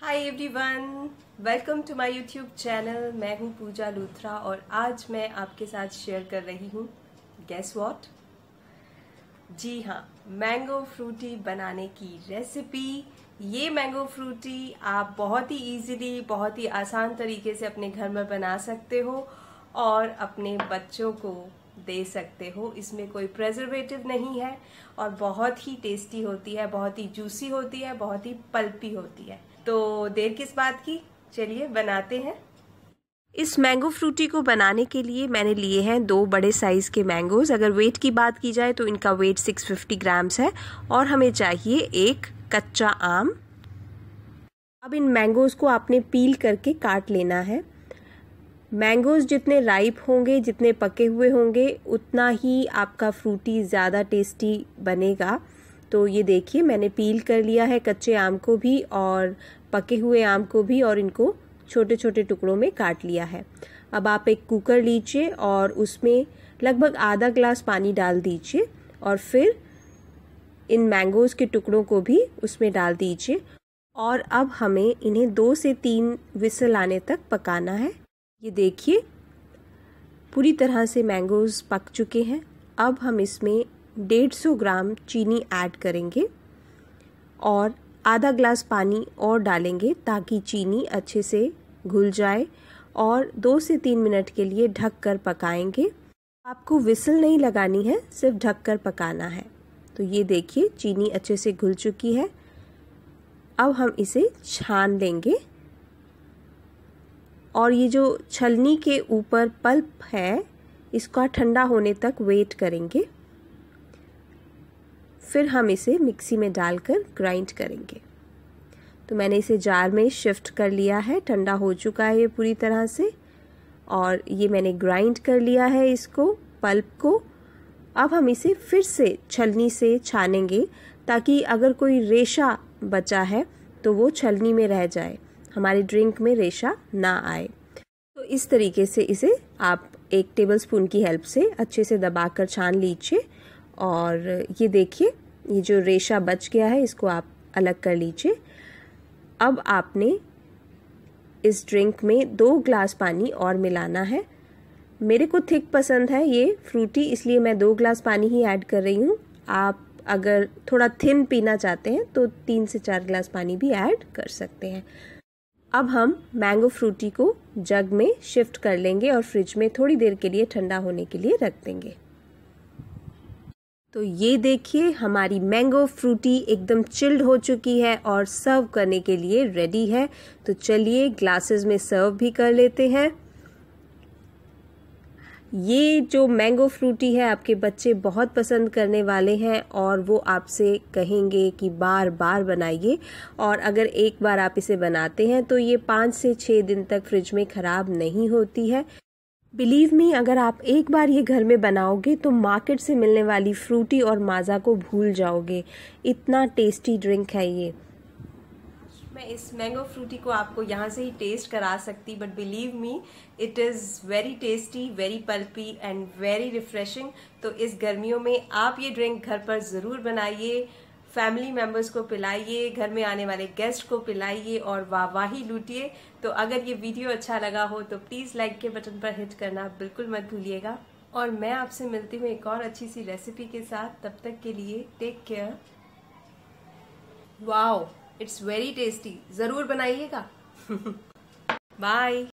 hi everyone welcome to my YouTube channel मैं हूँ पूजा लूथरा और आज मैं आपके साथ शेयर कर रही हूँ गैस वॉट जी हाँ मैंगो फ्रूटी बनाने की रेसिपी ये मैंगो फ्रूटी आप बहुत ही इजीली बहुत ही आसान तरीके से अपने घर में बना सकते हो और अपने बच्चों को दे सकते हो इसमें कोई प्रेजर्वेटिव नहीं है और बहुत ही टेस्टी होती है बहुत ही जूसी होती है बहुत ही पल्पी होती है तो देर किस बात की चलिए बनाते हैं इस मैंगो फ्रूटी को बनाने के लिए मैंने लिए हैं दो बड़े साइज़ के मैंगोज़ अगर वेट की बात की जाए तो इनका वेट 650 ग्राम्स है और हमें चाहिए एक कच्चा आम अब इन मैंगोज़ को आपने पील करके काट लेना है मैंगोज़ जितने राइप होंगे जितने पके हुए होंगे उतना ही आपका फ्रूटी ज़्यादा टेस्टी बनेगा तो ये देखिए मैंने पील कर लिया है कच्चे आम को भी और पके हुए आम को भी और इनको छोटे छोटे टुकड़ों में काट लिया है अब आप एक कुकर लीजिए और उसमें लगभग आधा ग्लास पानी डाल दीजिए और फिर इन मैंगोज़ के टुकड़ों को भी उसमें डाल दीजिए और अब हमें इन्हें दो से तीन विसल आने तक पकाना है ये देखिए पूरी तरह से मैंगोज़ पक चुके हैं अब हम इसमें डेढ़ सौ ग्राम चीनी ऐड करेंगे और आधा ग्लास पानी और डालेंगे ताकि चीनी अच्छे से घुल जाए और दो से तीन मिनट के लिए ढक कर पकाएंगे आपको विसल नहीं लगानी है सिर्फ ढक कर पकाना है तो ये देखिए चीनी अच्छे से घुल चुकी है अब हम इसे छान लेंगे और ये जो छलनी के ऊपर पल्प है इसका ठंडा होने तक वेट करेंगे फिर हम इसे मिक्सी में डालकर ग्राइंड करेंगे तो मैंने इसे जार में शिफ्ट कर लिया है ठंडा हो चुका है ये पूरी तरह से और ये मैंने ग्राइंड कर लिया है इसको पल्प को अब हम इसे फिर से छलनी से छानेंगे ताकि अगर कोई रेशा बचा है तो वो छलनी में रह जाए हमारे ड्रिंक में रेशा ना आए तो इस तरीके से इसे आप एक टेबलस्पून की हेल्प से अच्छे से दबाकर छान लीजिए और ये देखिए ये जो रेशा बच गया है इसको आप अलग कर लीजिए अब आपने इस ड्रिंक में दो ग्लास पानी और मिलाना है मेरे को थिक पसंद है ये फ्रूटी इसलिए मैं दो ग्लास पानी ही ऐड कर रही हूँ आप अगर थोड़ा थिन पीना चाहते हैं तो तीन से चार ग्लास पानी भी ऐड कर सकते हैं अब हम मैंगो फ्रूटी को जग में शिफ्ट कर लेंगे और फ्रिज में थोड़ी देर के लिए ठंडा होने के लिए रख देंगे तो ये देखिए हमारी मैंगो फ्रूटी एकदम चिल्ड हो चुकी है और सर्व करने के लिए रेडी है तो चलिए ग्लासेस में सर्व भी कर लेते हैं ये जो मैंगो फ्रूटी है आपके बच्चे बहुत पसंद करने वाले हैं और वो आपसे कहेंगे कि बार बार बनाइए और अगर एक बार आप इसे बनाते हैं तो ये पाँच से छः दिन तक फ्रिज में ख़राब नहीं होती है बिलीव मी अगर आप एक बार ये घर में बनाओगे तो मार्केट से मिलने वाली फ्रूटी और माज़ा को भूल जाओगे इतना टेस्टी ड्रिंक है ये मैं इस मैंगो फ्रूटी को आपको यहाँ से ही टेस्ट करा सकती but believe me it is very tasty very pulpy and very refreshing तो इस गर्मियों में आप ये ड्रिंक घर पर ज़रूर बनाइए फैमिली मेंबर्स को पिलाइए घर में आने वाले गेस्ट को पिलाइए और वाहवाही लूटिए तो अगर ये वीडियो अच्छा लगा हो तो प्लीज़ लाइक के बटन पर हिट करना बिल्कुल मत भूलिएगा और मैं आपसे मिलती हूँ एक और अच्छी सी रेसिपी के साथ तब तक के लिए take care wow it's very tasty ज़रूर बनाइएगा बाय